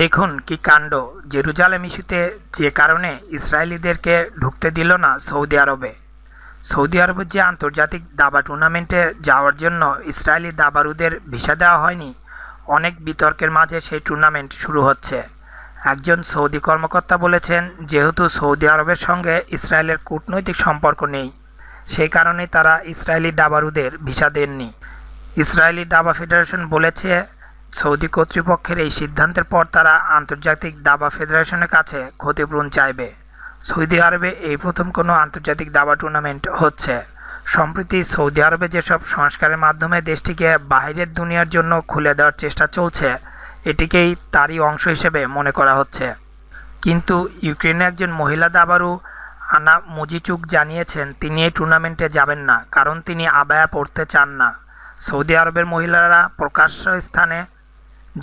দেখুন কি কাণ্ড জেরুজালেম ইস্যুতে যে কারণে ইসরায়েলিদেরকে ঢুকতে দিল না সৌদি আরবে সৌদি আরবের যে আন্তর্জাতিক দাবা টুর্নামেন্টে যাওয়ার জন্য ইসরায়েলি দাবারুদের ভিসা দেওয়া হয়নি অনেক বিতর্কের মাঝে সেই টুর্নামেন্ট শুরু হচ্ছে একজন সৌদি কর্মকর্তা বলেছেন যেহেতু সৌদি আরবের সঙ্গে ইসরায়েলের কূটনৈতিক সম্পর্ক নেই সেই কারণে তারা ইসরায়েলি দাবারুদের ভিসা দেননি ইসরায়েলি দাবা ফেডারেশন বলেছে সৌদি কর্তৃপক্ষের এই সিদ্ধান্তের পর তারা আন্তর্জাতিক দাবা ফেডারেশনের কাছে ক্ষতিপূরণ চাইবে সৌদি আরবে এই প্রথম কোনো আন্তর্জাতিক দাবা টুর্নামেন্ট হচ্ছে সম্প্রতি সৌদি আরবে যেসব সংস্কারের মাধ্যমে দেশটিকে বাহিরের দুনিয়ার জন্য খুলে দেওয়ার চেষ্টা চলছে এটিকেই তারই অংশ হিসেবে মনে করা হচ্ছে কিন্তু ইউক্রেনের একজন মহিলা দাবারু আনা মুজিচুক জানিয়েছেন তিনি এই টুর্নামেন্টে যাবেন না কারণ তিনি আবায়া পড়তে চান না সৌদি আরবের মহিলারা প্রকাশ্য স্থানে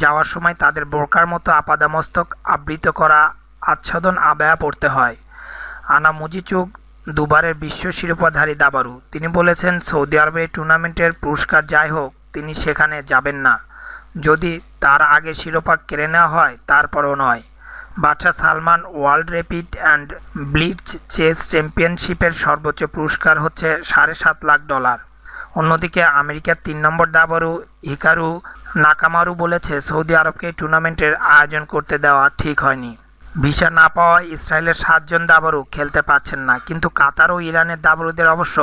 যাওয়ার সময় তাদের বোরকার মতো আপাদামস্তক আবৃত করা আচ্ছাদন আবায়া পড়তে হয় আনা মুজিচুক দুবারের বিশ্ব শিরোপাধারী দাবারু তিনি বলেছেন সৌদি আরবে টুর্নামেন্টের পুরস্কার যাই হোক তিনি সেখানে যাবেন না যদি তার আগে শিরোপা কেড়ে নেওয়া হয় তারপরও নয় বাদশাহ Salman world rapid and blitz chess চ্যাম্পিয়নশিপের সর্বোচ্চ পুরস্কার হচ্ছে সাড়ে সাত লাখ ডলার অন্যদিকে আমেরিকার তিন নম্বর দাবারু হিকারু নাকামারু বলেছে সৌদি আরবকে টুর্নামেন্টের আয়োজন করতে দেওয়া ঠিক হয়নি ভিসা না পাওয়ায় ইসরায়েলের সাতজন দাবারু খেলতে পারছেন না কিন্তু কাতার ও ইরানের দাবারুদের অবশ্য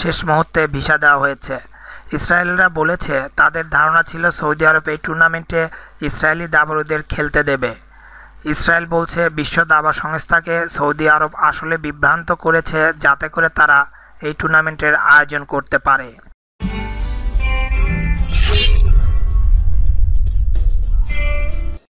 শেষ মুহূর্তে ভিসা দেওয়া হয়েছে ইসরায়েলরা বলেছে তাদের ধারণা ছিল সৌদি আরব এই টুর্নামেন্টে ইসরায়েলি দাবরুদের খেলতে দেবে ইসরায়েল বলছে বিশ্ব দাবা সংস্থাকে সৌদি আরব আসলে বিভ্রান্ত করেছে যাতে করে তারা এই টুর্নামেন্টের আয়োজন করতে পারে